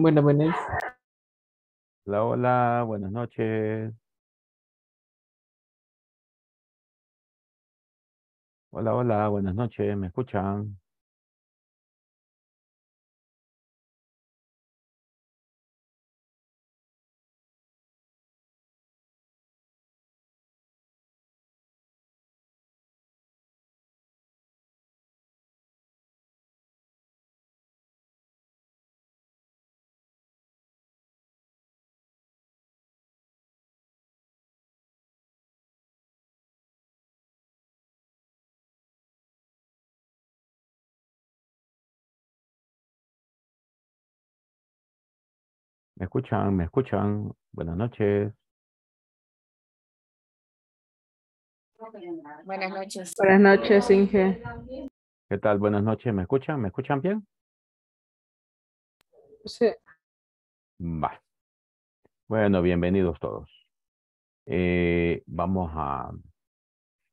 Buenas, buenas. Hola, hola, buenas noches. Hola, hola, buenas noches, ¿me escuchan? ¿Me escuchan? ¿Me escuchan? Buenas noches. Buenas noches. Buenas noches, Inge. ¿Qué tal? Buenas noches. ¿Me escuchan? ¿Me escuchan bien? Sí. Va. Bueno, bienvenidos todos. Eh, vamos a...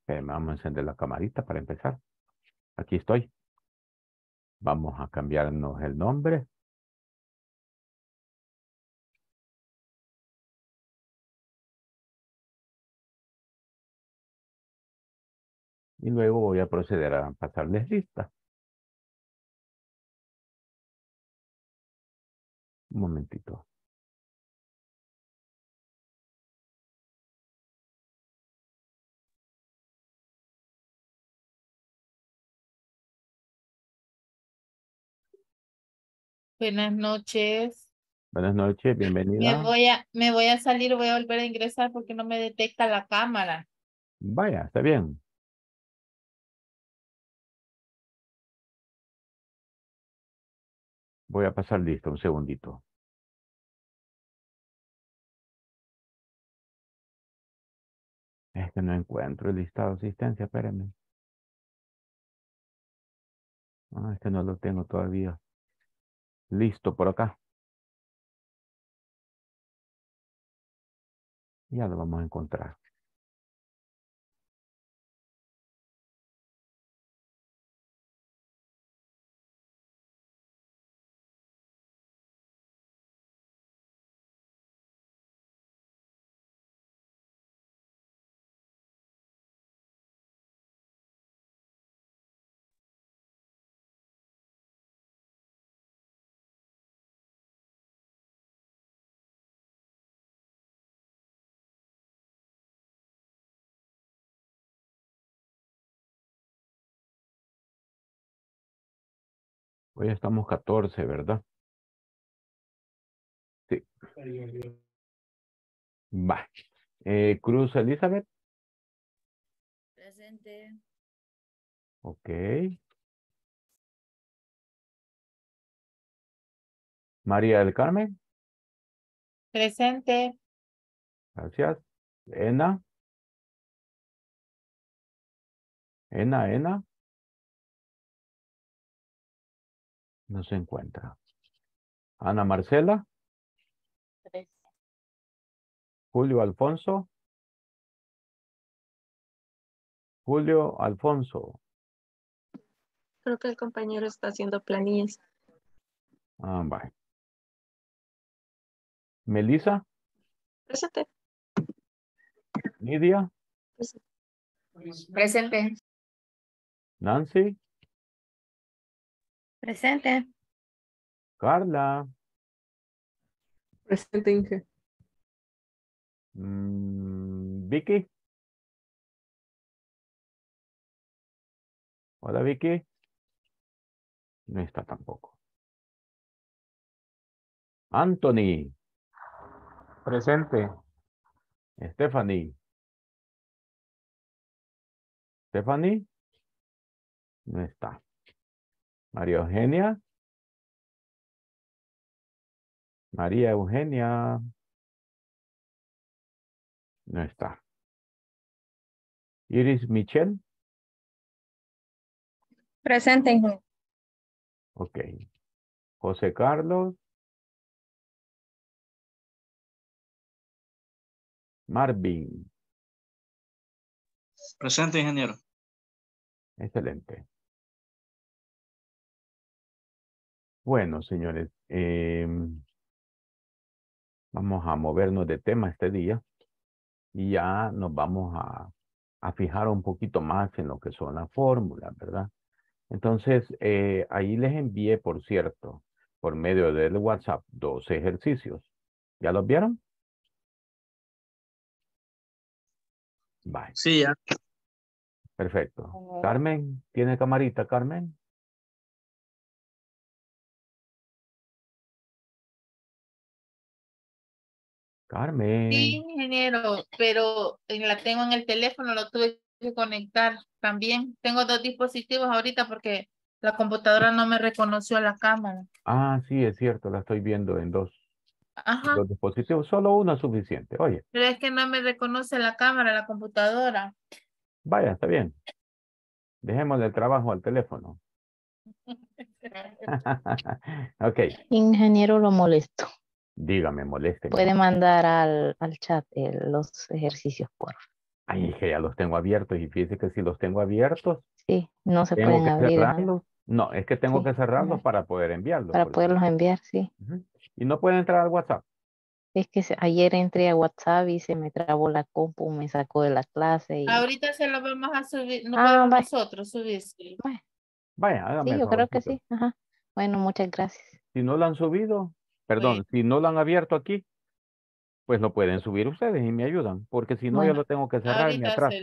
vamos a encender la camarita para empezar. Aquí estoy. Vamos a cambiarnos el nombre. y luego voy a proceder a pasarles lista. Un momentito. Buenas noches. Buenas noches, bienvenida. Me voy, a, me voy a salir, voy a volver a ingresar porque no me detecta la cámara. Vaya, está bien. Voy a pasar listo, un segundito. Es que no encuentro el listado de asistencia, espérenme. Ah, es que no lo tengo todavía. Listo por acá. Ya lo vamos a encontrar. Hoy estamos catorce, ¿verdad? Sí. Va. Eh, Cruz Elizabeth. Presente. Ok. María del Carmen. Presente. Gracias. Ena. Ena, Ena. No se encuentra. Ana Marcela. Julio Alfonso. Julio Alfonso. Creo que el compañero está haciendo planillas. Ah, bye. Melissa. Presente. Nidia. Presente. Nancy. Presente. Carla. Presente, Inge. Mm, Vicky. Hola, Vicky. No está tampoco. Anthony. Presente. Stephanie. Stephanie. No está. María Eugenia. María Eugenia. No está. Iris Michel. Presente. Ok. José Carlos. Marvin. Presente, ingeniero. Excelente. Bueno, señores, em, vamos a movernos de tema este día y ya nos vamos a, fijar un poquito más en lo que son las fórmulas, ¿verdad? Entonces, eh, ahí les envié, por cierto, por medio del WhatsApp, dos ejercicios. ¿Ya los vieron? Bye. Sí, ya. Perfecto. Carmen, ¿tiene camarita, Carmen? Sí, ingeniero, pero la tengo en el teléfono, lo tuve que conectar también. Tengo dos dispositivos ahorita porque la computadora no me reconoció a la cámara. Ah, sí, es cierto, la estoy viendo en dos. Ajá. dispositivos, solo uno es suficiente, oye. Pero es que no me reconoce la cámara, la computadora. Vaya, está bien. Dejemos el trabajo al teléfono. ok. Ingeniero, lo molesto. Dígame, moleste. Puede mandar al, al chat eh, los ejercicios, por favor. Ay, que ya los tengo abiertos y fíjese que si los tengo abiertos. Sí, no se pueden abrir. ¿no? es que tengo que cerrarlos para poder enviarlos. Para poderlos enviar, sí. Y no pueden entrar al WhatsApp. Es que ayer entré a WhatsApp y se me trabó la compu, me sacó de la clase. Y... Ahorita se lo vamos a subir, no podemos ah, nosotros Sí, yo creo que sí. Bueno, muchas gracias. Si no lo han subido, Perdón, si no lo han abierto aquí, pues lo pueden subir ustedes y me ayudan, porque si no yo lo tengo que cerrar y me atraso.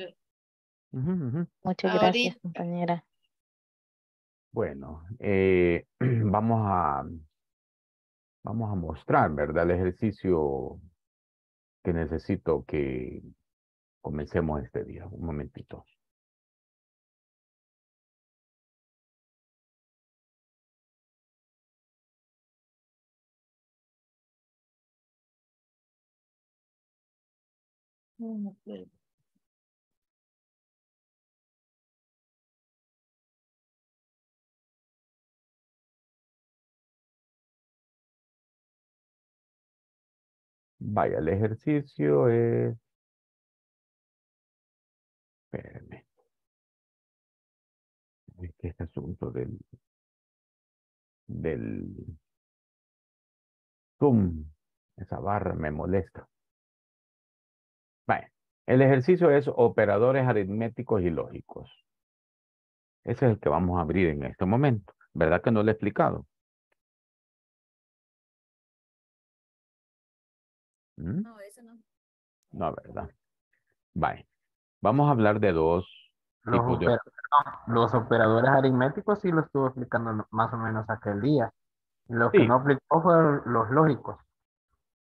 Muchas gracias, compañera. Bueno, eh, vamos a vamos a mostrar, ¿verdad? El ejercicio que necesito que comencemos este día. Un momentito. Vaya, el ejercicio es... que este asunto del... del... Zoom, esa barra me molesta. Vale. El ejercicio es operadores aritméticos y lógicos. Ese es el que vamos a abrir en este momento. ¿Verdad que no lo he explicado? ¿Mm? No, ese no. No, ¿verdad? Vale. Vamos a hablar de dos los los operadores aritméticos sí lo estuvo explicando más o menos aquel día. Lo que no explicó fueron los lógicos.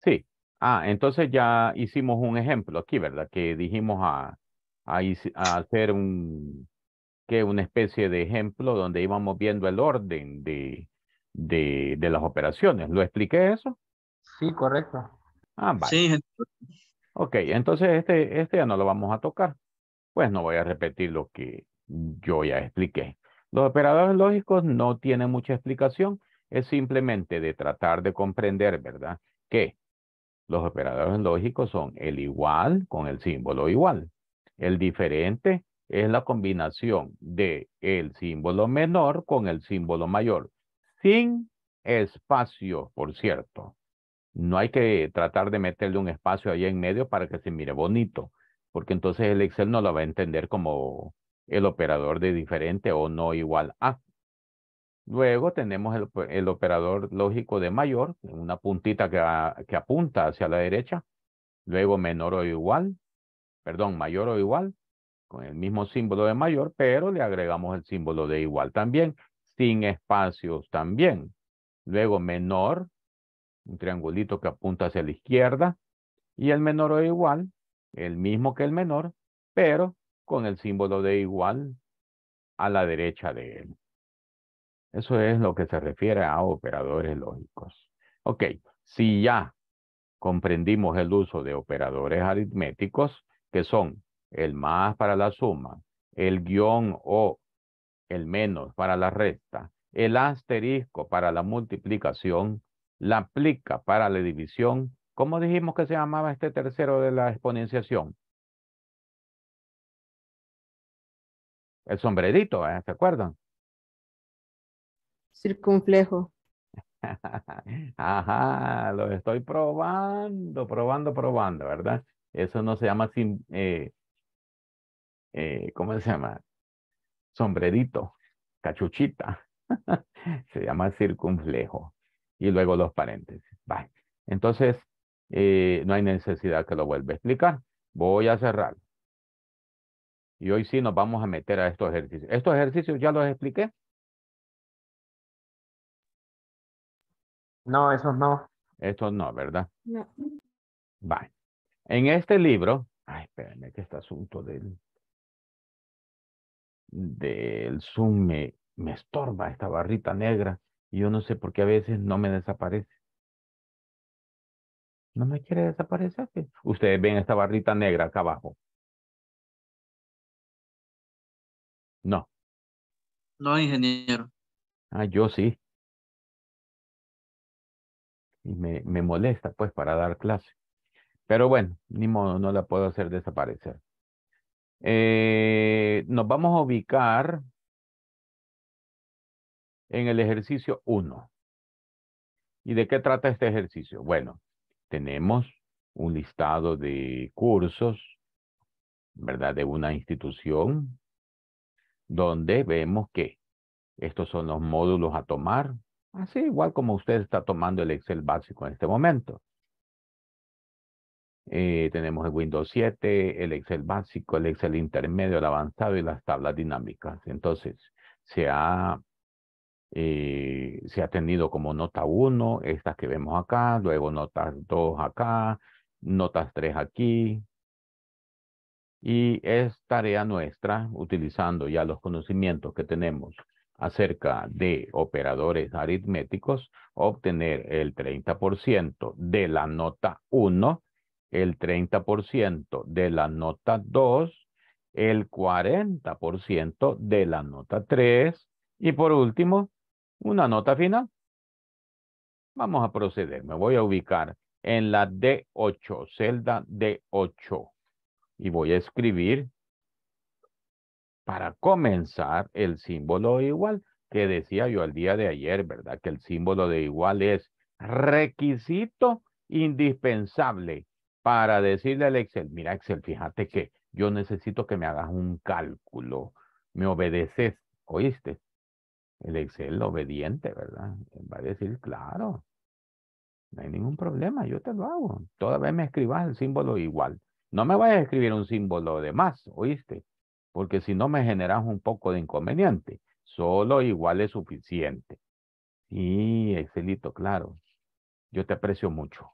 Sí, Ah, entonces ya hicimos un ejemplo aquí, ¿verdad? Que dijimos a, hacer un, que una especie de ejemplo donde íbamos viendo el orden de, de, las operaciones. ¿Lo expliqué eso? Sí, correcto. Ah, vale. Sí. Ok, entonces este, este ya no lo vamos a tocar. Pues no voy a repetir lo que yo ya expliqué. Los operadores lógicos no tienen mucha explicación, es simplemente de tratar de comprender, ¿verdad? Que los operadores lógicos son el igual con el símbolo igual. El diferente es la combinación de el símbolo menor con el símbolo mayor, sin espacio, por cierto. No hay que tratar de meterle un espacio ahí en medio para que se mire bonito, porque entonces el Excel no lo va a entender como el operador de diferente o no igual a. Luego tenemos el, operador lógico de mayor, una puntita que, apunta hacia la derecha. Luego menor o igual, perdón, mayor o igual, con el mismo símbolo de mayor, pero le agregamos el símbolo de igual también, sin espacios también. Luego menor, un triangulito que apunta hacia la izquierda. Y el menor o igual, el mismo que el menor, pero con el símbolo de igual a la derecha de él. Eso es lo que se refiere a operadores lógicos. Ok, si ya comprendimos el uso de operadores aritméticos, que son el más para la suma, el guión o el menos para la resta, el asterisco para la multiplicación, la plica para la división. ¿Cómo dijimos que se llamaba este tercero de la exponenciación? El sombrerito, ¿eh? ¿se acuerdan? circunflejo. Ajá, lo estoy probando, probando, probando, ¿verdad? Eso no se llama, sin, eh, eh, ¿cómo se llama? Sombrerito, cachuchita. se llama circunflejo. Y luego los paréntesis. Bye. Entonces, eh, no hay necesidad que lo vuelva a explicar. Voy a cerrar. Y hoy sí nos vamos a meter a estos ejercicios. Estos ejercicios ya los expliqué. No, eso no. Eso no, ¿verdad? No. Vale. En este libro, ay, espérenme que este asunto del del Zoom me, me estorba esta barrita negra y yo no sé por qué a veces no me desaparece. No me quiere desaparecer. Ustedes ven esta barrita negra acá abajo. No. No, ingeniero. Ah, yo sí y me, molesta pues para dar clase. Pero bueno, ni modo, no la puedo hacer desaparecer. Eh, nos vamos a ubicar en el ejercicio 1. ¿Y de qué trata este ejercicio? Bueno, tenemos un listado de cursos, ¿verdad? De una institución, donde vemos que estos son los módulos a tomar, Así igual como usted está tomando el Excel básico en este momento. Eh, tenemos el Windows 7, el Excel básico, el Excel intermedio, el avanzado y las tablas dinámicas. Entonces, se ha, eh, se ha tenido como nota 1, estas que vemos acá, luego notas 2 acá, notas 3 aquí. Y es tarea nuestra, utilizando ya los conocimientos que tenemos acerca de operadores aritméticos, obtener el 30% de la nota 1, el 30% de la nota 2, el 40% de la nota 3 y por último, una nota final. Vamos a proceder. Me voy a ubicar en la D8, celda D8 y voy a escribir para comenzar el símbolo igual, que decía yo el día de ayer, ¿verdad? Que el símbolo de igual es requisito indispensable para decirle al Excel, mira Excel, fíjate que yo necesito que me hagas un cálculo, me obedeces, ¿oíste? El Excel obediente, ¿verdad? Va a decir, claro, no hay ningún problema, yo te lo hago. Toda vez me escribas el símbolo igual. No me vayas a escribir un símbolo de más, ¿oíste? porque si no me generas un poco de inconveniente, solo igual es suficiente. Y sí, Excelito, claro, yo te aprecio mucho.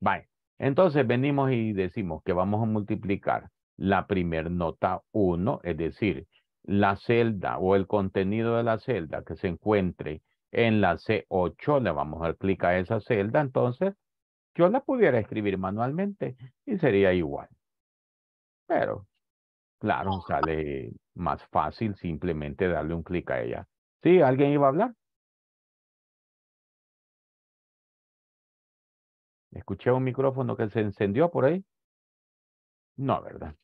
Vale. Entonces venimos y decimos que vamos a multiplicar la primer nota 1, es decir, la celda o el contenido de la celda que se encuentre en la C8, le vamos a dar clic a esa celda, entonces yo la pudiera escribir manualmente y sería igual. Pero Claro, sale más fácil simplemente darle un clic a ella. Sí, alguien iba a hablar. Escuché un micrófono que se encendió por ahí. No, ¿verdad?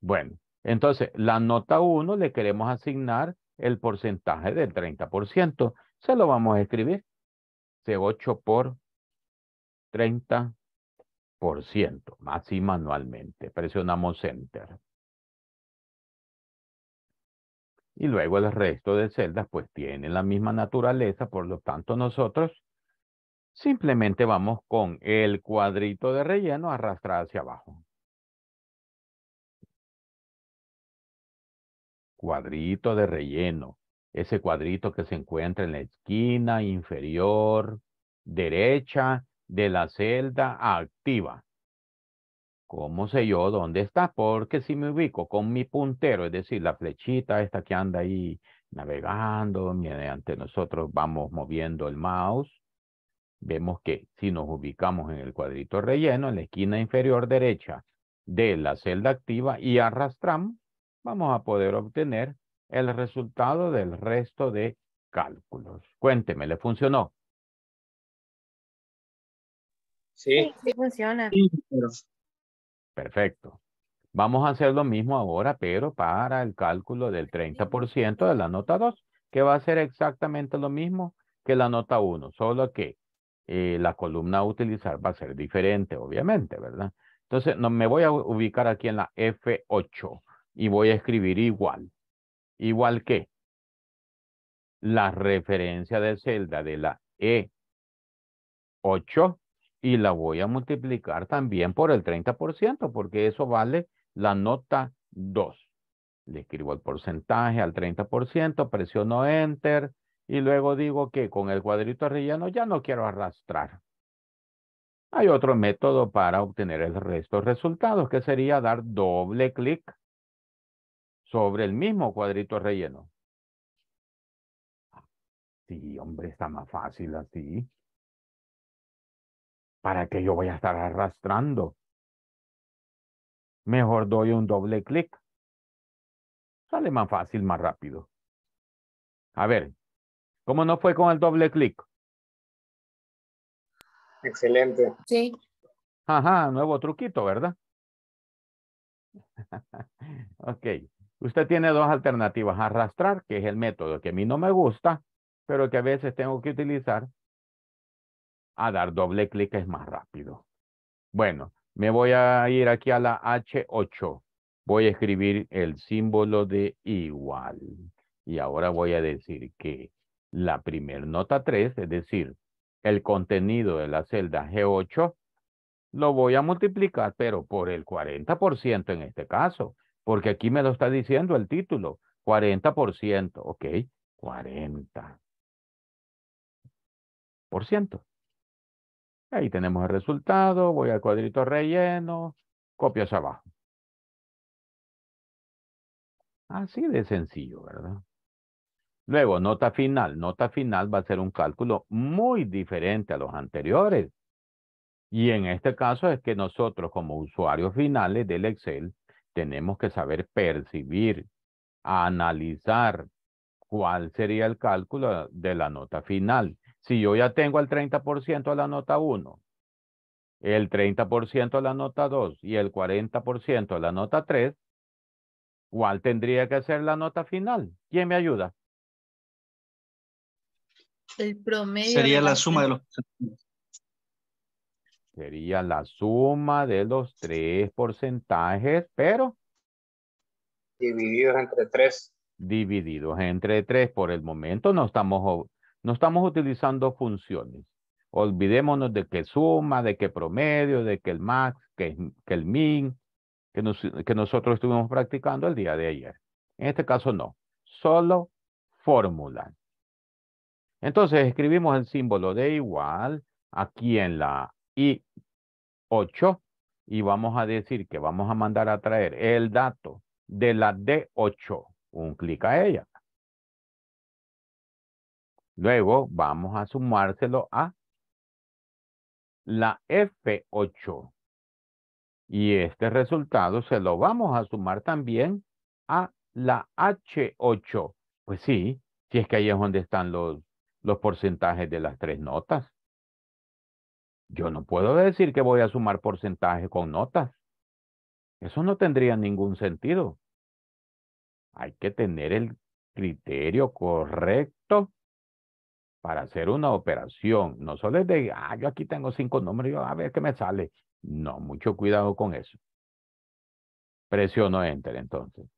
Bueno, entonces la nota 1 le queremos asignar el porcentaje del 30%. Se lo vamos a escribir. C8 por 30%, más y manualmente. Presionamos Enter. y luego el resto de celdas pues tienen la misma naturaleza, por lo tanto nosotros simplemente vamos con el cuadrito de relleno arrastrado hacia abajo. Cuadrito de relleno, ese cuadrito que se encuentra en la esquina inferior derecha de la celda activa. ¿Cómo sé yo dónde está? Porque si me ubico con mi puntero, es decir, la flechita esta que anda ahí navegando, mediante nosotros vamos moviendo el mouse, vemos que si nos ubicamos en el cuadrito relleno, en la esquina inferior derecha de la celda activa y arrastramos, vamos a poder obtener el resultado del resto de cálculos. Cuénteme, ¿le funcionó? Sí. Sí, funciona. Perfecto. Vamos a hacer lo mismo ahora, pero para el cálculo del 30% de la nota 2, que va a ser exactamente lo mismo que la nota 1, solo que eh, la columna a utilizar va a ser diferente, obviamente, ¿verdad? Entonces, no, me voy a ubicar aquí en la F8 y voy a escribir igual. ¿Igual que La referencia de celda de la E8 y la voy a multiplicar también por el 30%, porque eso vale la nota 2. Le escribo el porcentaje al 30%, presiono Enter y luego digo que con el cuadrito relleno ya no quiero arrastrar. Hay otro método para obtener el resto de resultados, que sería dar doble clic sobre el mismo cuadrito relleno. Sí, hombre, está más fácil así. ¿Para qué yo voy a estar arrastrando? Mejor doy un doble clic. Sale más fácil, más rápido. A ver, ¿cómo no fue con el doble clic? Excelente. Sí. Ajá, nuevo truquito, ¿verdad? ok. Usted tiene dos alternativas. Arrastrar, que es el método que a mí no me gusta, pero que a veces tengo que utilizar a dar doble clic, es más rápido. Bueno, me voy a ir aquí a la H8. Voy a escribir el símbolo de igual. Y ahora voy a decir que la primer nota 3, es decir, el contenido de la celda G8, lo voy a multiplicar, pero por el 40% en este caso, porque aquí me lo está diciendo el título, 40%, ok, 40%. Ahí tenemos el resultado. Voy al cuadrito relleno. Copio hacia abajo. Así de sencillo, ¿verdad? Luego, nota final. Nota final va a ser un cálculo muy diferente a los anteriores. Y en este caso es que nosotros como usuarios finales del Excel tenemos que saber percibir, analizar cuál sería el cálculo de la nota final. Si yo ya tengo el 30% a la nota 1, el 30% a la nota 2 y el 40% a la nota 3, ¿cuál tendría que ser la nota final? ¿Quién me ayuda? El promedio. Sería la, suma de los. Sería la suma de los tres porcentajes, pero. Divididos entre tres. Divididos entre tres. Por el momento no estamos no estamos utilizando funciones. Olvidémonos de que suma, de qué promedio, de que el max, que, que el min, que, que nosotros estuvimos practicando el día de ayer. En este caso no, solo fórmula. Entonces escribimos el símbolo de igual aquí en la I8 y vamos a decir que vamos a mandar a traer el dato de la D8. Un clic a ella. Luego vamos a sumárselo a la F8. Y este resultado se lo vamos a sumar también a la H8. Pues sí, si es que ahí es donde están los, porcentajes de las tres notas. Yo no puedo decir que voy a sumar porcentajes con notas. Eso no tendría ningún sentido. Hay que tener el criterio correcto para hacer una operación, no solo es de, ah, yo aquí tengo cinco números, yo a ver qué me sale. No, mucho cuidado con eso. Presiono Enter entonces.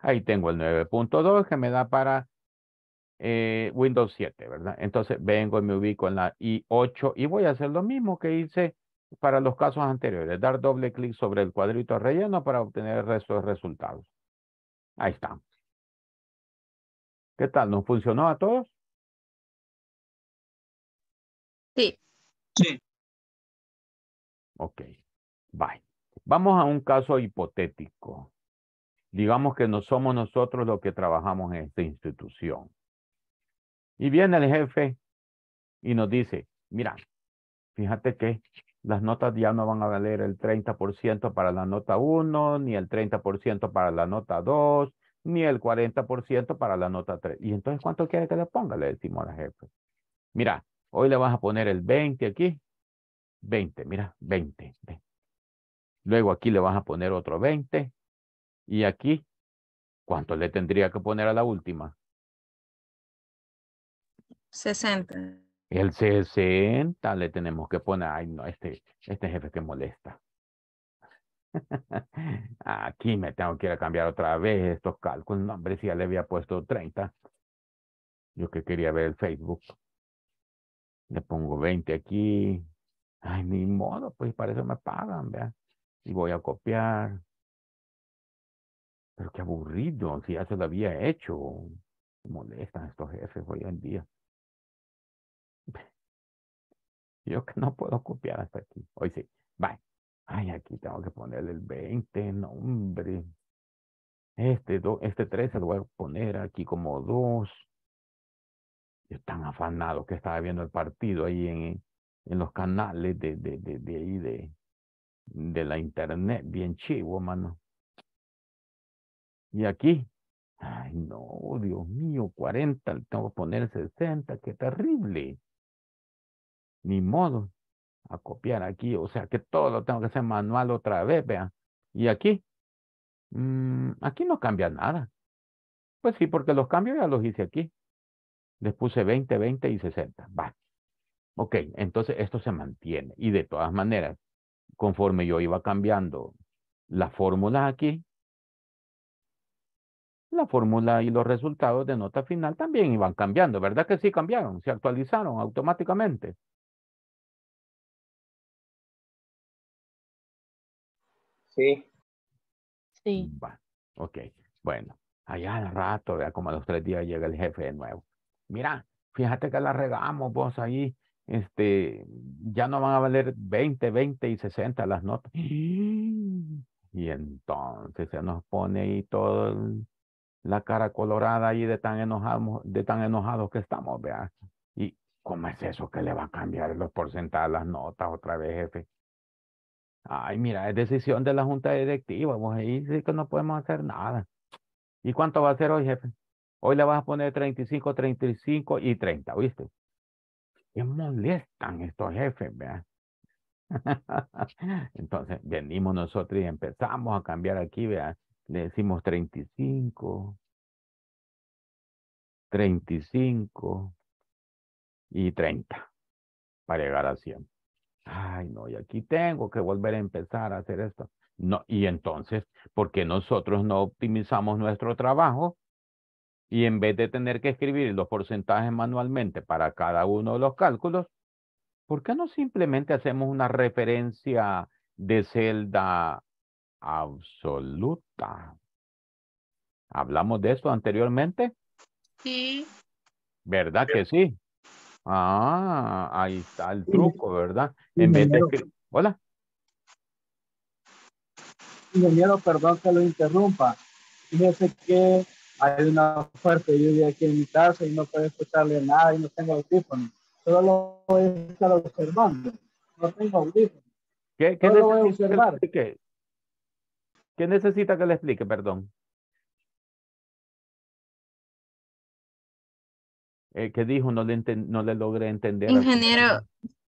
Ahí tengo el 9.2 que me da para eh, Windows 7, ¿verdad? Entonces vengo y me ubico en la I8 y voy a hacer lo mismo que hice para los casos anteriores, dar doble clic sobre el cuadrito relleno para obtener el resto de resultados. Ahí estamos. ¿Qué tal? ¿Nos funcionó a todos? Sí. Sí. Ok, bye. Vamos a un caso hipotético. Digamos que no somos nosotros los que trabajamos en esta institución. Y viene el jefe y nos dice, mira, fíjate que las notas ya no van a valer el 30% para la nota 1, ni el 30% para la nota 2, ni el 40% para la nota 3. ¿Y entonces cuánto quiere que le ponga? Le decimos al jefe. Mira, Hoy le vas a poner el 20 aquí. 20, mira, 20. Luego aquí le vas a poner otro 20. Y aquí, ¿cuánto le tendría que poner a la última? 60. El 60 le tenemos que poner. Ay, no, este, este jefe que molesta. Aquí me tengo que ir a cambiar otra vez estos cálculos. No, hombre, si ya le había puesto 30. Yo que quería ver el Facebook le pongo 20 aquí. Ay, ni modo, pues para eso me pagan, vea. Y voy a copiar. Pero qué aburrido, si ya se lo había hecho. Molestan estos jefes hoy en día. Yo que no puedo copiar hasta aquí. Hoy sí. Bye. Ay, aquí tengo que ponerle el 20. nombre Este, do, este 3 lo voy a poner aquí como dos tan afanados que estaba viendo el partido ahí en, en los canales de, de, de, ahí de, de la internet, bien chivo, mano. Y aquí, ay no, Dios mío, 40, tengo que poner 60, qué terrible. Ni modo, a copiar aquí, o sea que todo lo tengo que hacer manual otra vez, vea. Y aquí, mm, aquí no cambia nada. Pues sí, porque los cambios ya los hice aquí les puse 20, 20 y 60. Va. Ok, entonces esto se mantiene. Y de todas maneras, conforme yo iba cambiando la fórmula aquí, la fórmula y los resultados de nota final también iban cambiando, ¿verdad que sí cambiaron? Se actualizaron automáticamente. Sí. Sí. Va. Ok, bueno, allá al rato, vea como a los tres días llega el jefe de nuevo mira, fíjate que la regamos vos ahí, este, ya no van a valer 20, 20 y 60 las notas. ¡Eh! Y entonces se nos pone ahí toda la cara colorada ahí de tan enojados, de tan enojados que estamos, vea. ¿Y cómo es eso que le va a cambiar los porcentajes las notas otra vez, jefe? Ay, mira, es decisión de la junta directiva, vos ahí sí que no podemos hacer nada. ¿Y cuánto va a ser hoy, jefe? Hoy le vas a poner 35, 35 y 30, ¿viste? Que molestan estos jefes, ¿verdad? Entonces, venimos nosotros y empezamos a cambiar aquí, ¿verdad? Le decimos 35, 35 y 30 para llegar a 100. Ay, no, y aquí tengo que volver a empezar a hacer esto. No, y entonces, ¿por qué nosotros no optimizamos nuestro trabajo y en vez de tener que escribir los porcentajes manualmente para cada uno de los cálculos, ¿por qué no simplemente hacemos una referencia de celda absoluta? ¿Hablamos de eso anteriormente? Sí. ¿Verdad que sí? Ah, ahí está el truco, ¿verdad? En vez de Hola. Ingeniero, perdón que lo interrumpa. Fíjese que hay una fuerte lluvia aquí en mi casa y no puedo escucharle nada y no tengo audífonos. Solo lo voy a estar observando. No tengo audífonos. ¿Qué, necesita que le explique, perdón? Eh, ¿Qué dijo? No le, no le logré entender. Ingeniero,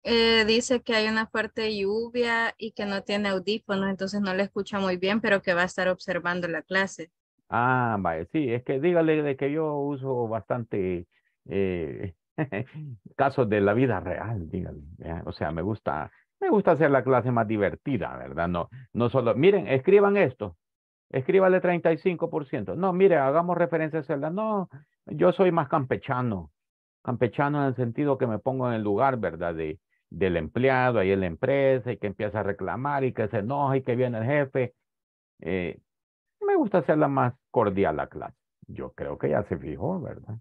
eh, dice que hay una fuerte lluvia y que no tiene audífonos, entonces no le escucha muy bien, pero que va a estar observando la clase. Ah, vale, sí, es que dígale de que yo uso bastante eh, casos de la vida real, dígale. O sea, me gusta, me gusta hacer la clase más divertida, ¿verdad? No, no solo, miren, escriban esto, escríbale 35%. No, mire, hagamos referencia a la. No, yo soy más campechano, campechano en el sentido que me pongo en el lugar, ¿verdad? De, del empleado ahí en la empresa y que empieza a reclamar y que se enoja y que viene el jefe. Eh, me gusta hacerla más cordial la clase. Yo creo que ya se fijó, ¿verdad?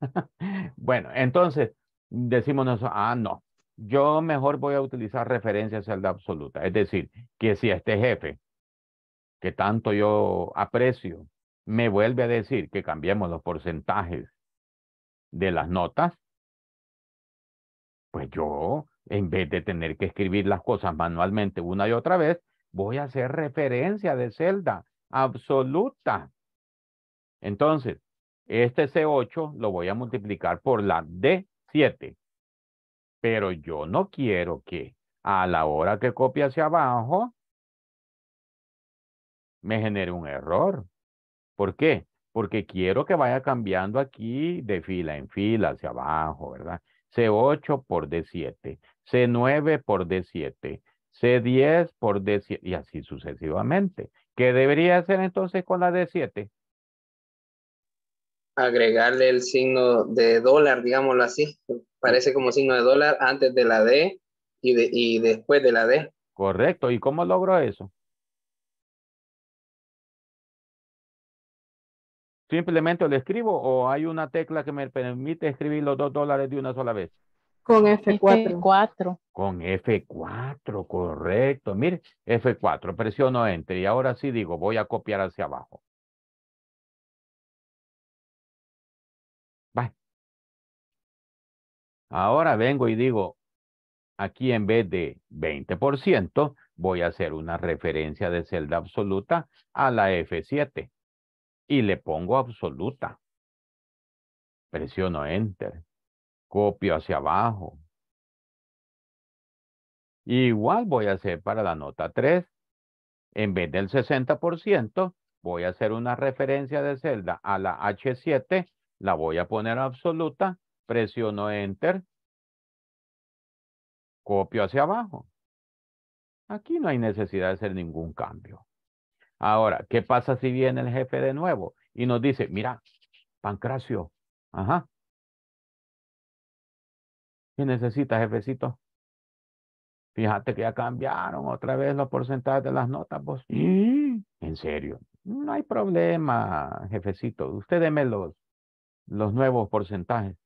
bueno, entonces decimos nosotros, ah, no, yo mejor voy a utilizar referencias a celda absoluta. Es decir, que si este jefe, que tanto yo aprecio, me vuelve a decir que cambiemos los porcentajes de las notas, pues yo, en vez de tener que escribir las cosas manualmente una y otra vez, voy a hacer referencia de celda absoluta. Entonces, este C8 lo voy a multiplicar por la D7. Pero yo no quiero que a la hora que copie hacia abajo me genere un error. ¿Por qué? Porque quiero que vaya cambiando aquí de fila en fila hacia abajo, ¿verdad? C8 por D7, C9 por D7, C10 por D7 y así sucesivamente. ¿Qué debería hacer entonces con la d 7? Agregarle el signo de dólar, digámoslo así. Parece como signo de dólar antes de la D y, y después de la D. Correcto. ¿Y cómo logro eso? ¿Simplemente lo escribo o hay una tecla que me permite escribir los dos dólares de una sola vez? Con F4. Con F4, correcto. Mire, F4, presiono Enter y ahora sí digo, voy a copiar hacia abajo. Va. Ahora vengo y digo, aquí en vez de 20%, voy a hacer una referencia de celda absoluta a la F7 y le pongo absoluta. Presiono Enter. Copio hacia abajo. Igual voy a hacer para la nota 3. En vez del 60%, voy a hacer una referencia de celda a la H7. La voy a poner absoluta. Presiono Enter. Copio hacia abajo. Aquí no hay necesidad de hacer ningún cambio. Ahora, ¿qué pasa si viene el jefe de nuevo y nos dice, mira, Pancracio, ajá, ¿Qué necesita, jefecito? Fíjate que ya cambiaron otra vez los porcentajes de las notas, vos. ¿Eh? En serio, no hay problema, jefecito. Usted deme los, nuevos porcentajes.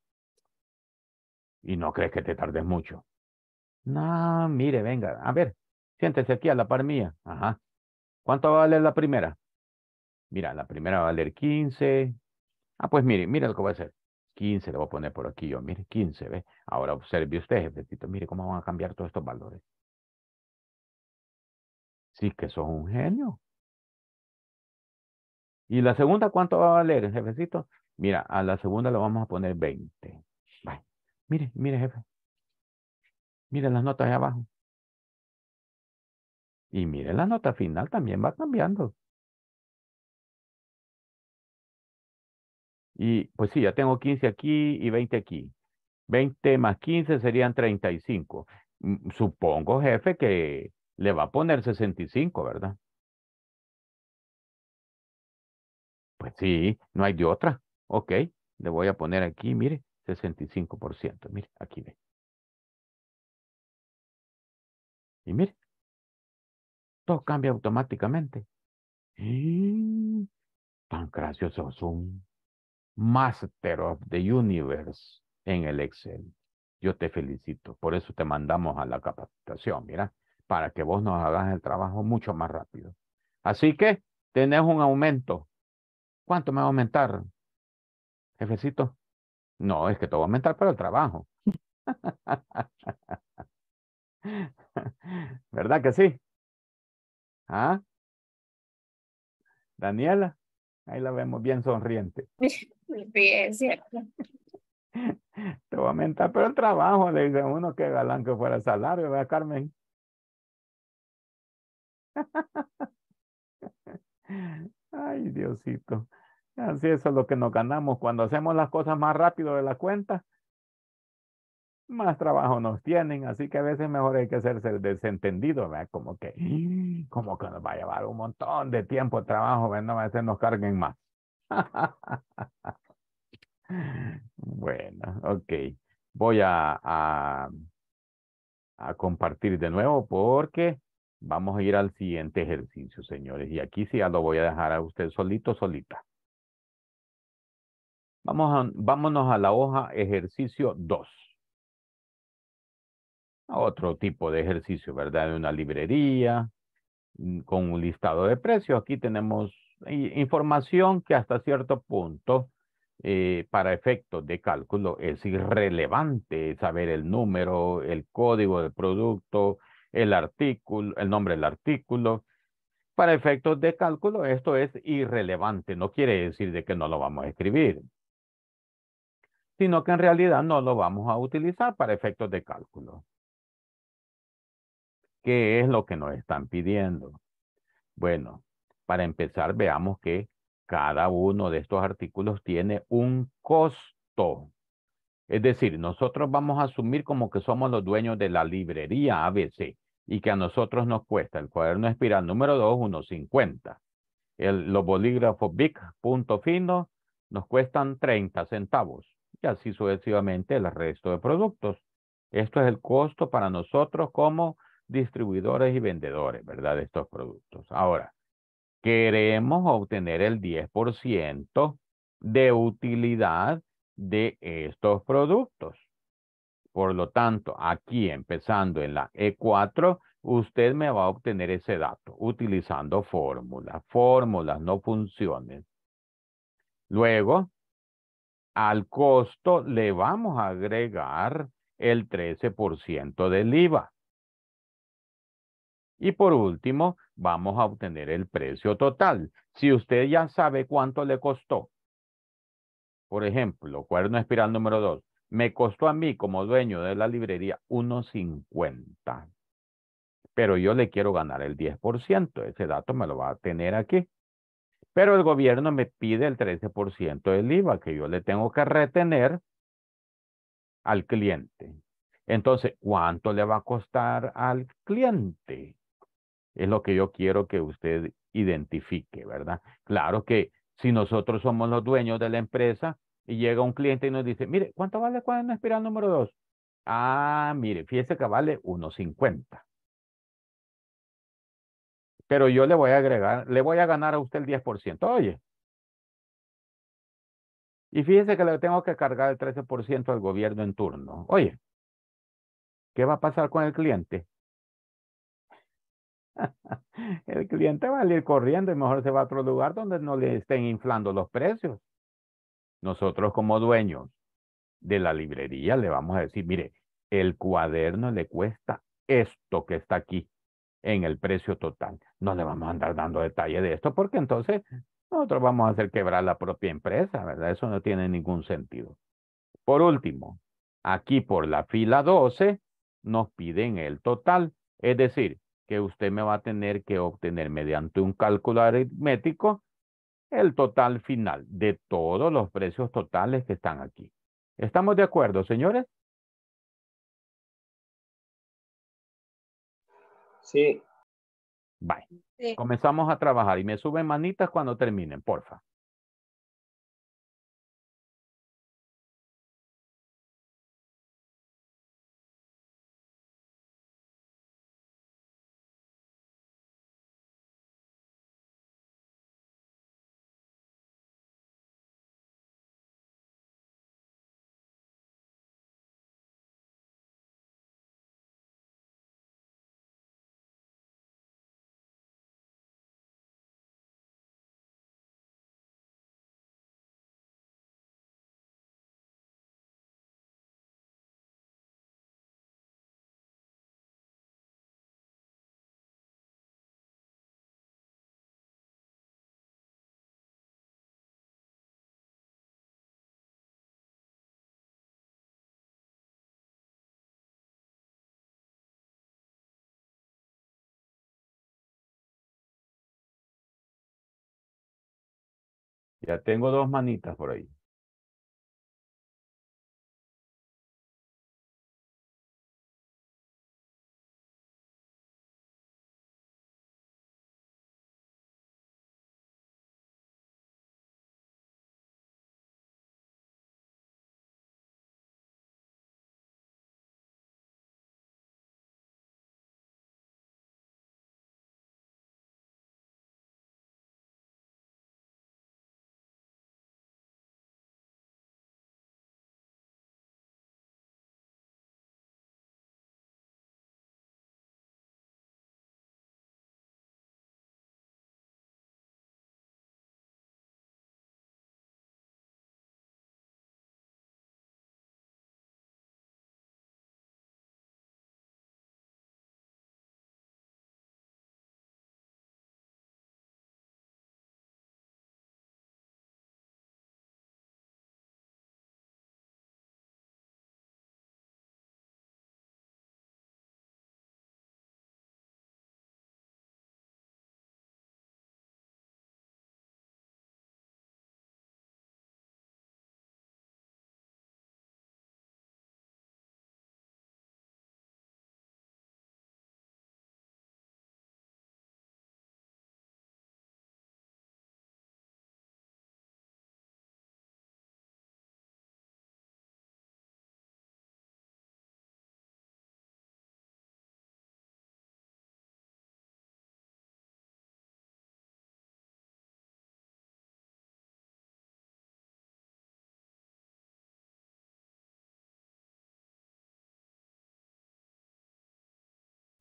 Y no crees que te tardes mucho. No, mire, venga, a ver, siéntese aquí a la par mía. Ajá. ¿Cuánto va valer la primera? Mira, la primera va a valer 15. Ah, pues mire, mire lo que va a ser. 15 le voy a poner por aquí yo, mire, 15, ¿ve? Ahora observe usted, jefecito, mire cómo van a cambiar todos estos valores. Sí que sos un genio. ¿Y la segunda cuánto va a valer, jefecito? Mira, a la segunda le vamos a poner 20. Mire, mire, jefe. Mire las notas ahí abajo. Y mire la nota final también va cambiando. Y pues sí, ya tengo 15 aquí y 20 aquí. 20 más 15 serían 35. Mm, supongo, jefe, que le va a poner 65, ¿verdad? Pues sí, no hay de otra. Ok, le voy a poner aquí, mire, 65%. Mire, aquí ve. Y mire, todo cambia automáticamente. Y... ¡Eh! Tan gracioso son. Master of the Universe en el Excel. Yo te felicito. Por eso te mandamos a la capacitación, mira, para que vos nos hagas el trabajo mucho más rápido. Así que tenés un aumento. ¿Cuánto me va a aumentar, jefecito? No, es que te va a aumentar para el trabajo. ¿Verdad que sí? ¿Ah? Daniela, ahí la vemos bien sonriente. Sí, es cierto. Te va a aumentar, pero el trabajo, le dice uno que galán que fuera el salario, ¿verdad, Carmen? Ay, Diosito. Así es lo que nos ganamos cuando hacemos las cosas más rápido de la cuenta. Más trabajo nos tienen, así que a veces mejor hay que hacerse desentendido, ¿verdad? Como que, como que nos va a llevar un montón de tiempo de trabajo, ¿verdad? A veces nos carguen más. bueno, ok. Voy a, a, compartir de nuevo porque vamos a ir al siguiente ejercicio, señores. Y aquí sí ya lo voy a dejar a usted solito, solita. Vamos a, vámonos a la hoja ejercicio 2. Otro tipo de ejercicio, ¿verdad? En una librería, mm, con un listado de precios. Aquí tenemos información que hasta cierto punto eh, para efectos de cálculo es irrelevante saber el número, el código del producto, el artículo, el nombre del artículo. Para efectos de cálculo esto es irrelevante, no quiere decir de que no lo vamos a escribir, sino que en realidad no lo vamos a utilizar para efectos de cálculo. ¿Qué es lo que nos están pidiendo? Bueno, para empezar, veamos que cada uno de estos artículos tiene un costo. Es decir, nosotros vamos a asumir como que somos los dueños de la librería ABC y que a nosotros nos cuesta el cuaderno espiral número 2, 1.50. Los bolígrafos BIC, punto fino, nos cuestan 30 centavos y así sucesivamente el resto de productos. Esto es el costo para nosotros como distribuidores y vendedores, ¿verdad? De estos productos. Ahora, queremos obtener el 10% de utilidad de estos productos. Por lo tanto, aquí empezando en la E4, usted me va a obtener ese dato utilizando fórmulas, fórmulas, no funciones. Luego, al costo le vamos a agregar el 13% del IVA. Y por último, vamos a obtener el precio total. Si usted ya sabe cuánto le costó, por ejemplo, cuerno espiral número 2, me costó a mí como dueño de la librería 1.50, pero yo le quiero ganar el 10%, ese dato me lo va a tener aquí. Pero el gobierno me pide el 13% del IVA que yo le tengo que retener al cliente. Entonces, ¿cuánto le va a costar al cliente? Es lo que yo quiero que usted identifique, ¿verdad? Claro que si nosotros somos los dueños de la empresa y llega un cliente y nos dice, mire, ¿cuánto vale cuando cuaderno espiral número 2? Ah, mire, fíjese que vale 1.50. Pero yo le voy a agregar, le voy a ganar a usted el 10%. Oye. Y fíjese que le tengo que cargar el 13% al gobierno en turno. Oye, ¿qué va a pasar con el cliente? El cliente va a ir corriendo y mejor se va a otro lugar donde no le estén inflando los precios. Nosotros como dueños de la librería le vamos a decir, mire, el cuaderno le cuesta esto que está aquí en el precio total. No le vamos a andar dando detalle de esto porque entonces nosotros vamos a hacer quebrar la propia empresa, ¿verdad? Eso no tiene ningún sentido. Por último, aquí por la fila 12 nos piden el total, es decir, que usted me va a tener que obtener mediante un cálculo aritmético el total final de todos los precios totales que están aquí. ¿Estamos de acuerdo, señores? Sí. Bye. Comenzamos a trabajar y me suben manitas cuando terminen, porfa. Ya tengo dos manitas por ahí.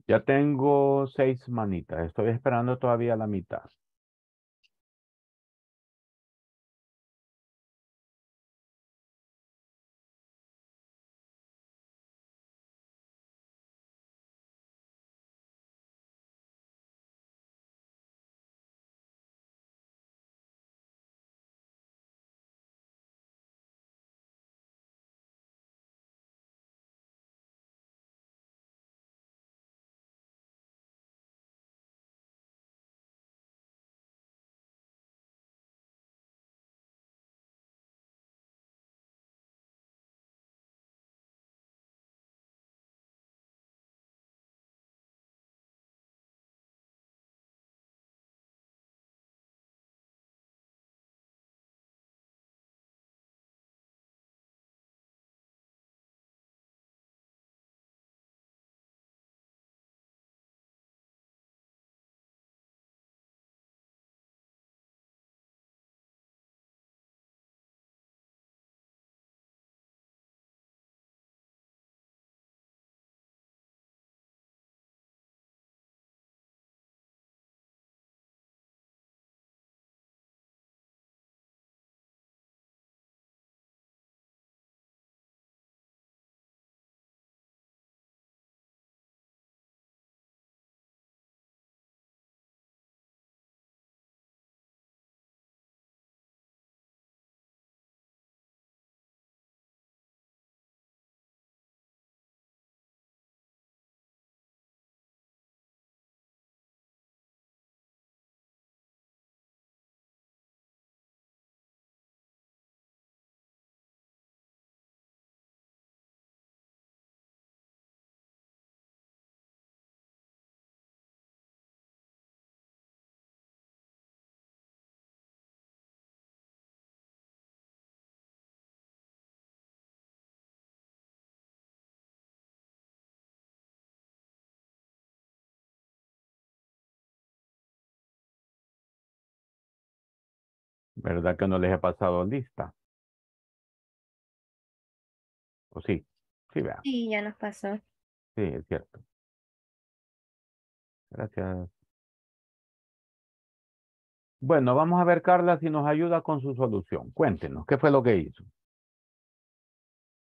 Ya tengo seis manitas. Estoy esperando todavía la mitad. ¿Verdad que no les he pasado lista? ¿O sí? Sí, vea. Sí, ya nos pasó. Sí, es cierto. Gracias. Bueno, vamos a ver, Carla, si nos ayuda con su solución. Cuéntenos, ¿qué fue lo que hizo?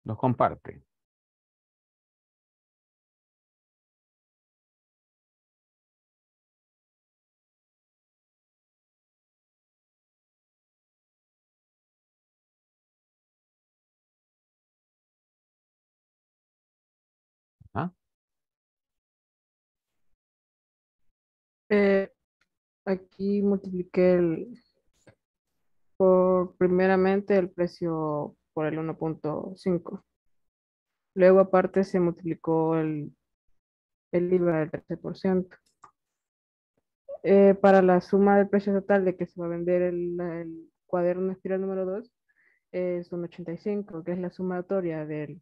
Nos comparte. ¿Ah? Eh, aquí multipliqué el, por primeramente el precio por el 1.5. Luego aparte se multiplicó el, el IVA del 13%. Eh, para la suma del precio total de que se va a vender el, cuaderno espiral número 2 Es eh, son 85, que es la sumatoria del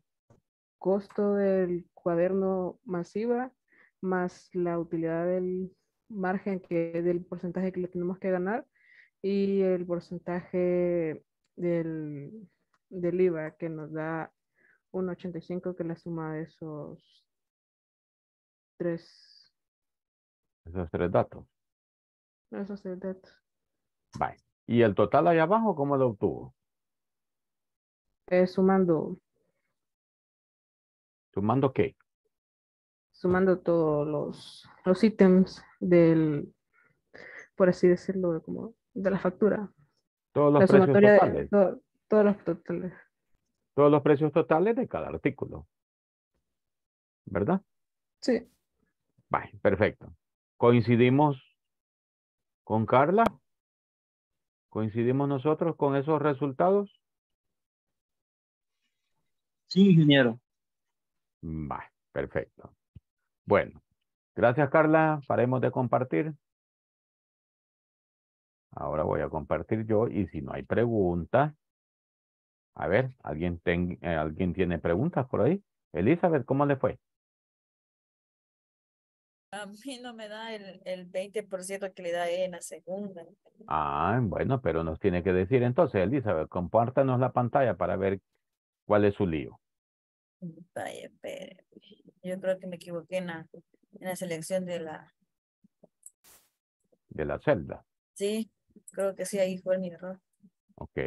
costo del cuaderno masiva más la utilidad del margen que del porcentaje que le tenemos que ganar y el porcentaje del, del IVA que nos da un 85 que la suma de esos tres esos tres datos esos tres datos y el total allá abajo cómo lo obtuvo eh, sumando ¿Sumando qué? Sumando todos los, los ítems del, por así decirlo, como de la factura. Todos los precios totales. todos los totales. Todos los precios totales de cada artículo. ¿Verdad? Sí. Vale, perfecto. ¿Coincidimos con Carla? ¿Coincidimos nosotros con esos resultados? Sí, ingeniero. Va, perfecto. Bueno, gracias Carla. Paremos de compartir. Ahora voy a compartir yo y si no hay preguntas, a ver, eh, ¿alguien, tiene preguntas por ahí? Elizabeth, ¿cómo le fue? A mí no me da el, el 20% que le da e en la segunda. Ah, bueno, pero nos tiene que decir entonces, Elizabeth, compártanos la pantalla para ver cuál es su lío. Vaya, pero yo creo que me equivoqué en la, en la selección de la... De la celda. Sí, creo que sí, ahí fue mi error. Ok.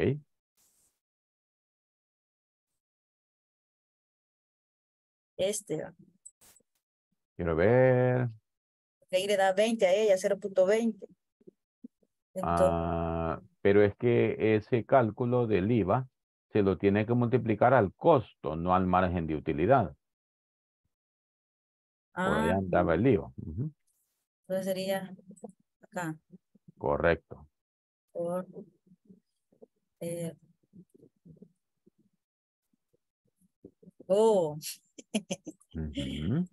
Este. Quiero ver. Ahí le da 20 a ella, 0.20. Ah, pero es que ese cálculo del IVA se lo tiene que multiplicar al costo, no al margen de utilidad. Ah. ahí andaba el lío. Entonces sería acá. Correcto. Por, eh, oh.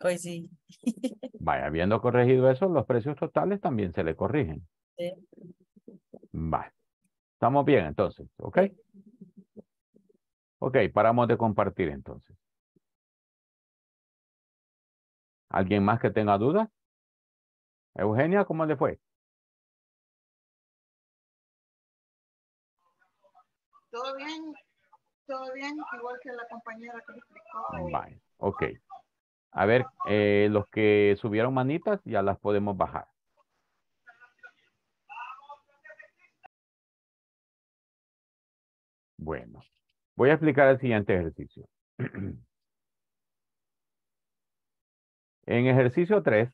Hoy sí. Vaya, habiendo corregido eso, los precios totales también se le corrigen. Sí. Vale. Estamos bien entonces, ¿ok? Ok, paramos de compartir entonces. ¿Alguien más que tenga dudas? Eugenia, ¿cómo le fue? Todo bien, todo bien, igual que la compañera que explicó. ok. A ver, eh, los que subieron manitas ya las podemos bajar. Bueno, voy a explicar el siguiente ejercicio. En ejercicio 3,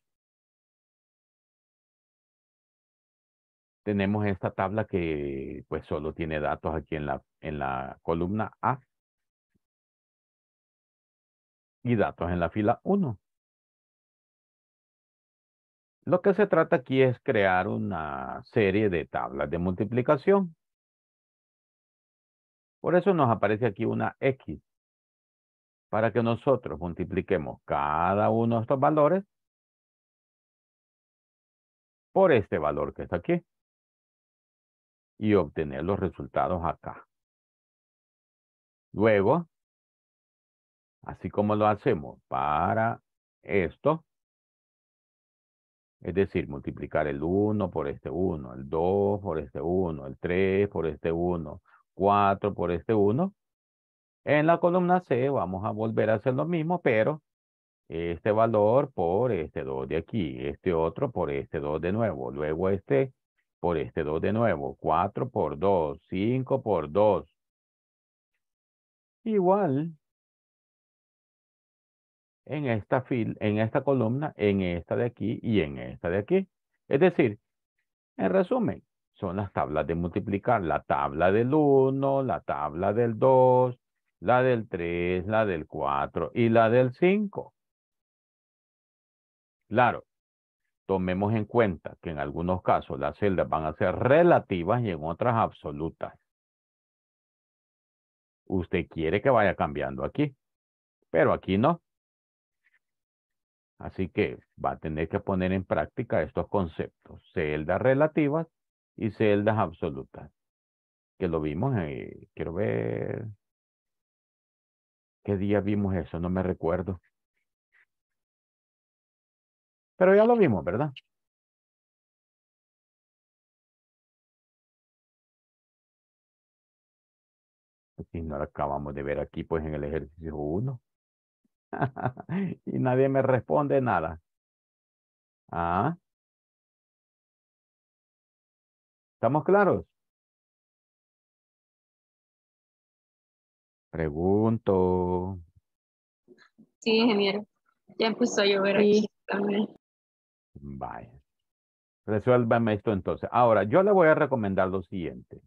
tenemos esta tabla que pues solo tiene datos aquí en la, en la columna A y datos en la fila 1. Lo que se trata aquí es crear una serie de tablas de multiplicación. Por eso nos aparece aquí una X, para que nosotros multipliquemos cada uno de estos valores por este valor que está aquí y obtener los resultados acá. Luego, así como lo hacemos para esto, es decir, multiplicar el 1 por este 1, el 2 por este 1, el 3 por este 1, 4 por este 1. En la columna C vamos a volver a hacer lo mismo, pero este valor por este 2 de aquí, este otro por este 2 de nuevo, luego este por este 2 de nuevo, 4 por 2, 5 por 2. Igual en esta, en esta columna, en esta de aquí y en esta de aquí. Es decir, en resumen, son las tablas de multiplicar, la tabla del 1, la tabla del 2, la del 3, la del 4 y la del 5. Claro, tomemos en cuenta que en algunos casos las celdas van a ser relativas y en otras absolutas. Usted quiere que vaya cambiando aquí, pero aquí no. Así que va a tener que poner en práctica estos conceptos. Celdas relativas y celdas absolutas, que lo vimos, ahí. quiero ver, ¿qué día vimos eso? No me recuerdo. Pero ya lo vimos, ¿verdad? Si no lo acabamos de ver aquí, pues en el ejercicio 1. y nadie me responde nada. Ah. ¿Estamos claros? Pregunto. Sí, ingeniero. Ya empezó a llover aquí también. Vaya. Resuélvame esto entonces. Ahora, yo le voy a recomendar lo siguiente.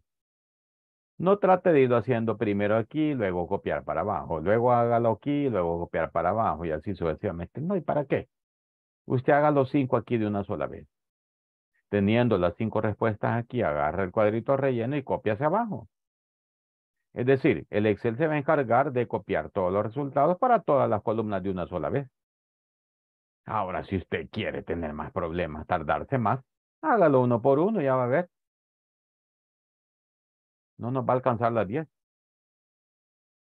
No trate de ir haciendo primero aquí, luego copiar para abajo, luego hágalo aquí, luego copiar para abajo y así sucesivamente. No, ¿y para qué? Usted haga los cinco aquí de una sola vez. Teniendo las cinco respuestas aquí, agarra el cuadrito relleno y copia hacia abajo. Es decir, el Excel se va a encargar de copiar todos los resultados para todas las columnas de una sola vez. Ahora, si usted quiere tener más problemas, tardarse más, hágalo uno por uno, ya va a ver. No nos va a alcanzar las diez.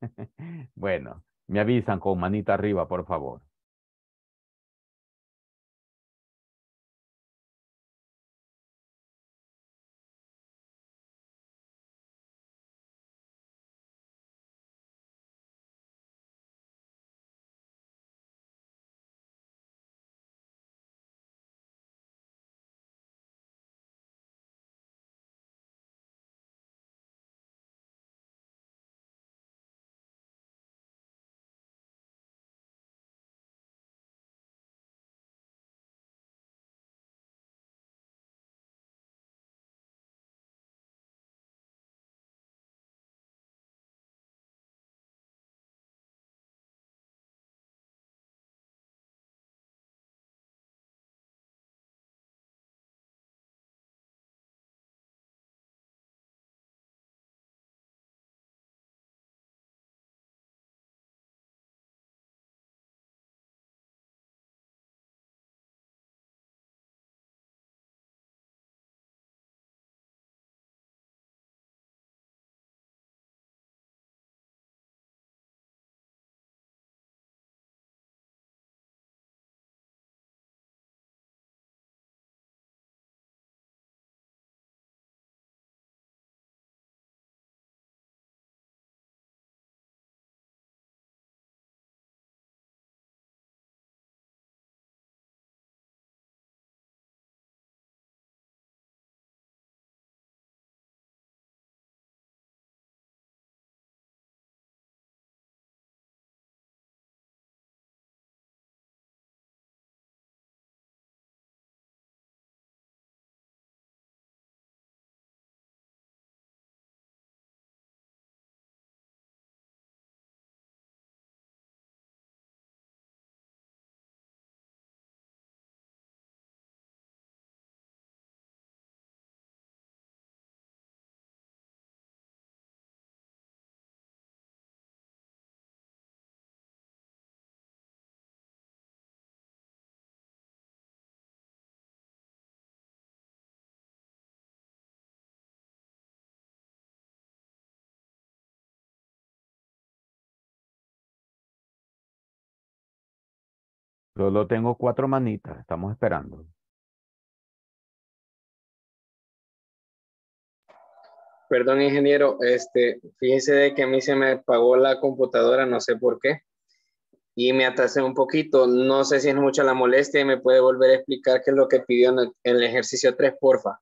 bueno, me avisan con manita arriba, por favor. Solo tengo cuatro manitas, estamos esperando. Perdón, ingeniero, este, fíjese de que a mí se me apagó la computadora, no sé por qué, y me atrasé un poquito. No sé si es mucha la molestia y me puede volver a explicar qué es lo que pidió el, en el ejercicio 3, porfa.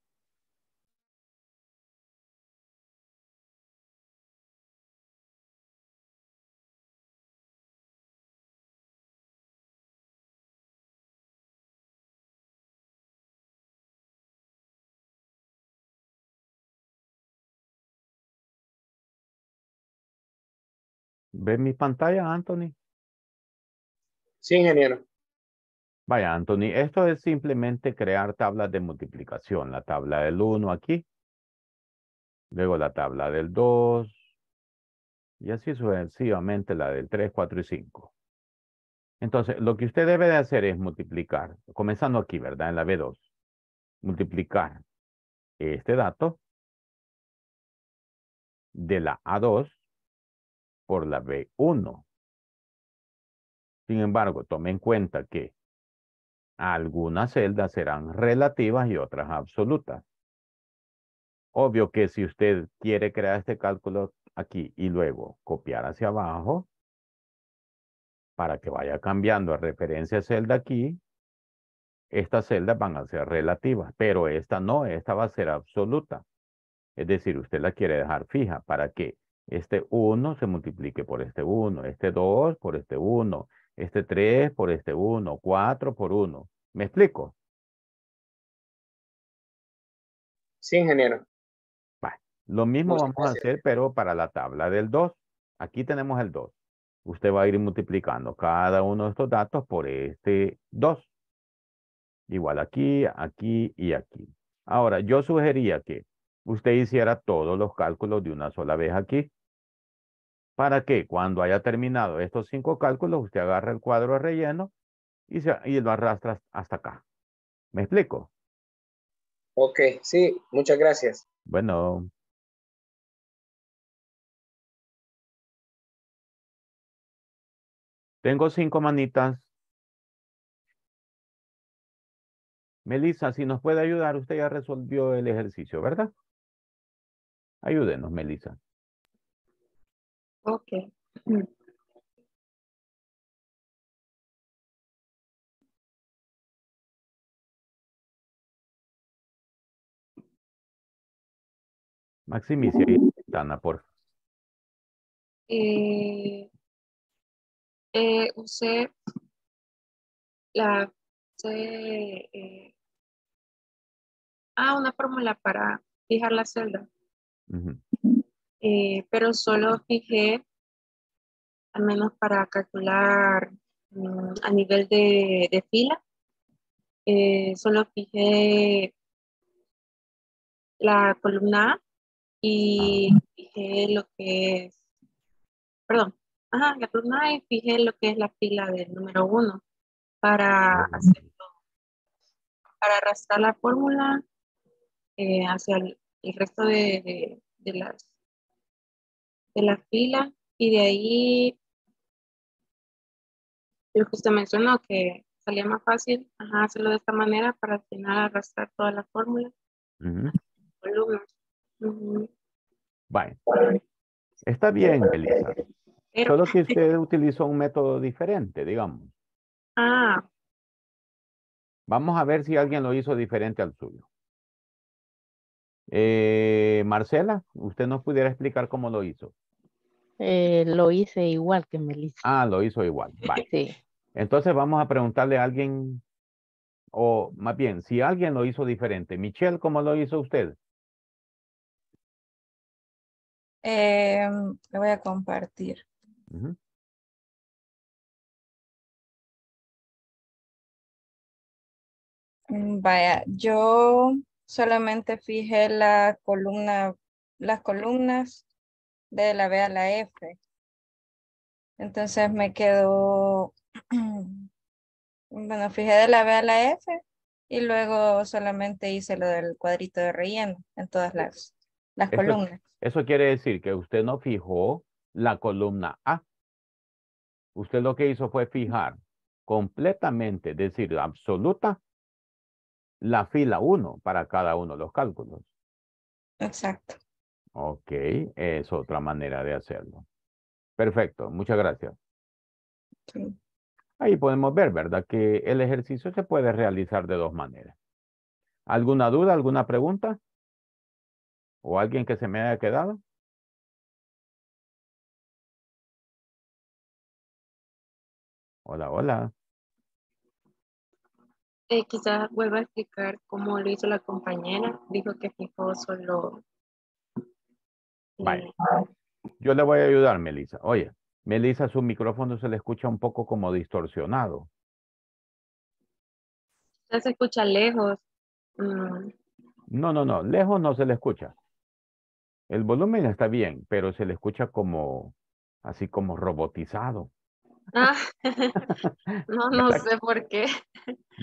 ¿Ves mi pantalla, Anthony? Sí, ingeniero. Vaya, Anthony, esto es simplemente crear tablas de multiplicación. La tabla del 1 aquí, luego la tabla del 2, y así sucesivamente la del 3, 4 y 5. Entonces, lo que usted debe de hacer es multiplicar, comenzando aquí, ¿verdad? En la B2, multiplicar este dato de la A2 por la B1. Sin embargo, tome en cuenta que algunas celdas serán relativas y otras absolutas. Obvio que si usted quiere crear este cálculo aquí y luego copiar hacia abajo, para que vaya cambiando a referencia celda aquí, estas celdas van a ser relativas, pero esta no, esta va a ser absoluta. Es decir, usted la quiere dejar fija para que este 1 se multiplique por este 1, este 2 por este 1, este 3 por este 1, 4 por 1. ¿Me explico? Sí, ingeniero. Lo mismo vamos a hacer, pero para la tabla del 2. Aquí tenemos el 2. Usted va a ir multiplicando cada uno de estos datos por este 2. Igual aquí, aquí y aquí. Ahora, yo sugeriría que usted hiciera todos los cálculos de una sola vez aquí para que cuando haya terminado estos cinco cálculos, usted agarra el cuadro de relleno y, y lo arrastra hasta acá. ¿Me explico? Ok, sí, muchas gracias. Bueno. Tengo cinco manitas. Melissa, si nos puede ayudar, usted ya resolvió el ejercicio, ¿verdad? Ayúdenos, Melissa. Okay. Mm. y mm. por Eh, eh, usé la eh, ah, una fórmula para fijar la celda. Eh, pero solo fijé, al menos para calcular mm, a nivel de, fila, eh, solo fijé la columna A y fijé lo que es, perdón, ajá, la columna y fijé lo que es la fila del número 1 para para arrastrar la fórmula eh, hacia el, resto de, de, de las de la fila y de ahí lo que usted mencionó que salía más fácil ajá, hacerlo de esta manera para al final arrastrar toda la fórmula Está bien, Elisa. Solo que usted utilizó un método diferente, digamos. Ah. Vamos a ver si alguien lo hizo diferente al suyo. Eh, Marcela, usted nos pudiera explicar cómo lo hizo. Eh, lo hice igual que Melissa. Ah, lo hizo igual. Entonces vamos a preguntarle a alguien, o más bien, si alguien lo hizo diferente. Michelle, ¿cómo lo hizo usted? Em, le voy a compartir. Mm, vaya, yo solamente fijé la columna, las columnas de la B a la F. Entonces me quedó... bueno, fijé de la B a la F y luego solamente hice lo del cuadrito de relleno en todas las, las columnas. Eso quiere decir que usted no fijó la columna A. Usted lo que hizo fue fijar completamente, es decir, absoluta, la fila 1 para cada uno de los cálculos. Exacto. Ok, es otra manera de hacerlo. Perfecto, muchas gracias. Ahí podemos ver, ¿verdad? Que el ejercicio se puede realizar de dos maneras. ¿Alguna duda, alguna pregunta? ¿O alguien que se me haya quedado? Hola, hola. Eh, quizás vuelva a explicar cómo lo hizo la compañera. Dijo que fijó solo eh, yo le voy a ayudar, Melisa. Oye, Melisa, su micrófono se le escucha un poco como distorsionado. Se escucha lejos. Mm. No, no, no, lejos no se le escucha. El volumen está bien, pero se le escucha como, así como robotizado. Ah. no, no sé por qué.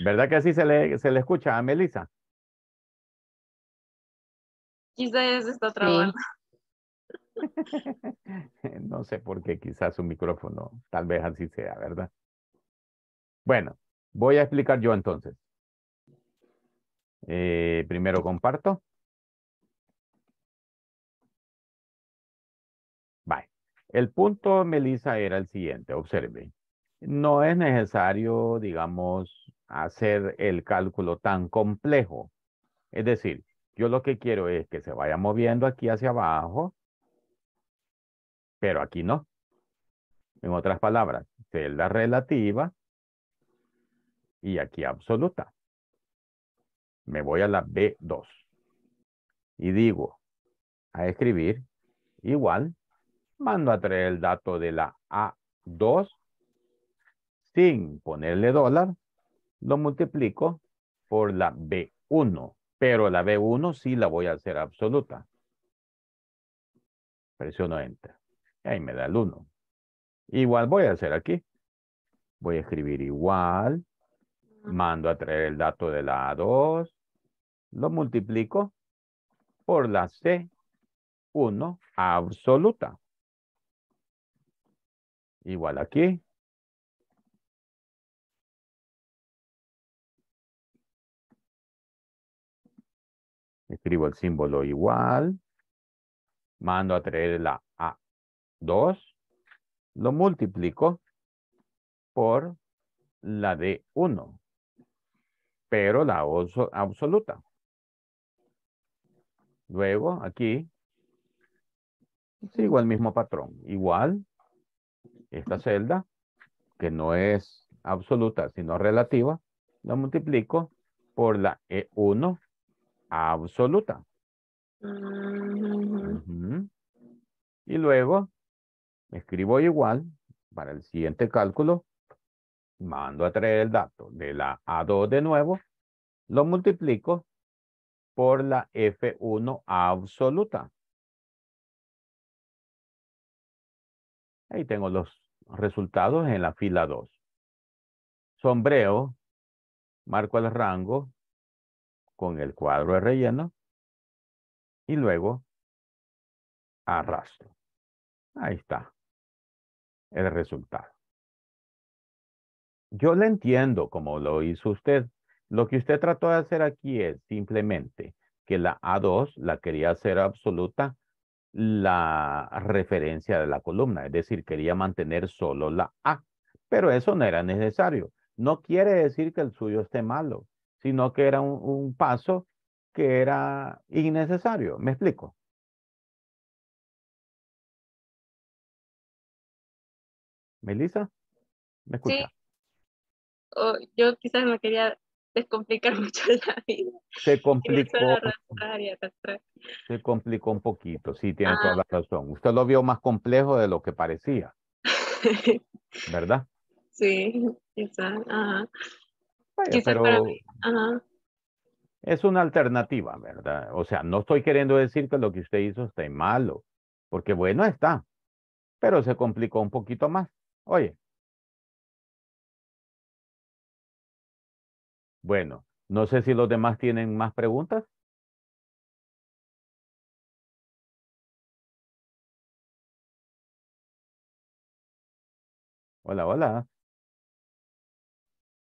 ¿Verdad que así se le, se le escucha a Melissa? Quizás está trabajando. no sé por qué, quizás un micrófono, tal vez así sea, ¿verdad? Bueno, voy a explicar yo entonces. Eh, primero comparto. Vale. El punto, Melissa, era el siguiente, observe. No es necesario, digamos, hacer el cálculo tan complejo. Es decir, yo lo que quiero es que se vaya moviendo aquí hacia abajo pero aquí no. En otras palabras, celda relativa y aquí absoluta. Me voy a la B2 y digo a escribir igual, mando a traer el dato de la A2 sin ponerle dólar, lo multiplico por la B1, pero la B1 sí la voy a hacer absoluta. Presiono Enter y ahí me da el 1. Igual voy a hacer aquí. Voy a escribir igual, mando a traer el dato de la A2, lo multiplico por la C1 absoluta. Igual aquí. Escribo el símbolo igual. Mando a traer la 2 lo multiplico por la de 1, pero la absoluta. Luego, aquí, sigo el mismo patrón. Igual, esta celda, que no es absoluta, sino relativa, lo multiplico por la E1 absoluta. Ah, y luego, escribo igual para el siguiente cálculo, mando a traer el dato de la A2 de nuevo, lo multiplico por la F1 absoluta. Ahí tengo los resultados en la fila 2. Sombreo, marco el rango con el cuadro de relleno y luego arrastro. Ahí está el resultado. Yo le entiendo como lo hizo usted. Lo que usted trató de hacer aquí es simplemente que la A2 la quería hacer absoluta la referencia de la columna, es decir, quería mantener solo la A, pero eso no era necesario. No quiere decir que el suyo esté malo, sino que era un, un paso que era innecesario. ¿Me explico? Melissa, ¿me escucha? Sí. Oh, yo quizás me quería descomplicar mucho la vida. Se complicó. Se complicó un poquito, sí, tiene toda ah. la razón. Usted lo vio más complejo de lo que parecía. ¿Verdad? Sí, quizás. para mí. Es una alternativa, ¿verdad? O sea, no estoy queriendo decir que lo que usted hizo está malo, porque bueno está, pero se complicó un poquito más. Oye. Bueno, no sé si los demás tienen más preguntas. Hola, hola.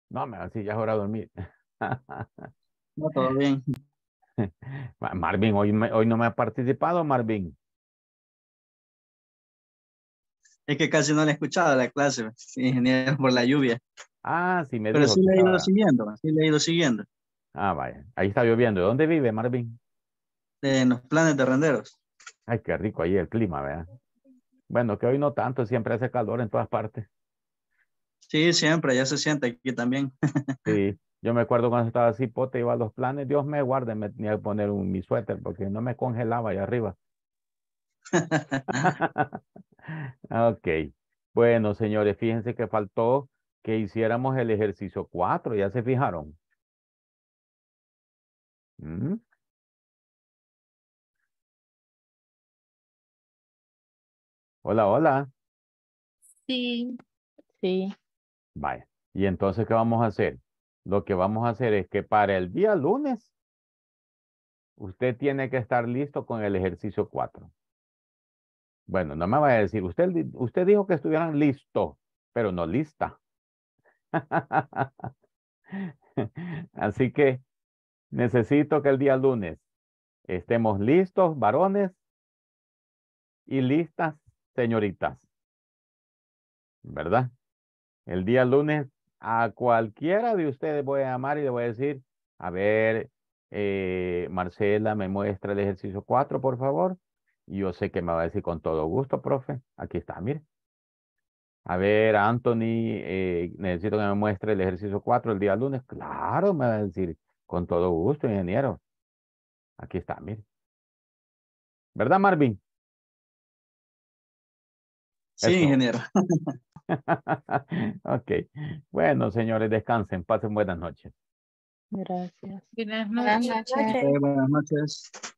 No, me así ya es hora de dormir. No, todo bien. Marvin, hoy, hoy no me ha participado, Marvin. Es que casi no la he escuchado la clase, pues, ingeniero, por la lluvia. Ah, sí, me Pero sí le he ido siguiendo, sí le he ido siguiendo. Ah, vaya. Ahí está lloviendo. ¿Dónde vive, Marvin? En los planes de renderos. Ay, qué rico ahí el clima, ¿verdad? Bueno, que hoy no tanto, siempre hace calor en todas partes. Sí, siempre, ya se siente aquí también. sí, yo me acuerdo cuando estaba así, pote, iba a los planes, Dios me guarde, me tenía que poner mi suéter porque no me congelaba allá arriba. ok. Bueno, señores, fíjense que faltó que hiciéramos el ejercicio 4, ¿ya se fijaron? Mm. Hola, hola. Sí, sí. Vaya, y entonces, ¿qué vamos a hacer? Lo que vamos a hacer es que para el día lunes, usted tiene que estar listo con el ejercicio 4. Bueno, no me va a decir, usted, usted dijo que estuvieran listos, pero no lista. Así que necesito que el día lunes estemos listos, varones, y listas, señoritas. ¿Verdad? El día lunes a cualquiera de ustedes voy a llamar y le voy a decir, a ver, eh, Marcela, me muestra el ejercicio 4, por favor. Yo sé que me va a decir con todo gusto, profe. Aquí está, mire. A ver, Anthony, eh, necesito que me muestre el ejercicio 4 el día lunes. Claro, me va a decir, con todo gusto, ingeniero. Aquí está, mire. ¿Verdad, Marvin? Sí, ingeniero. ok. Bueno, señores, descansen. Pasen buenas noches. Gracias. Buenas noches.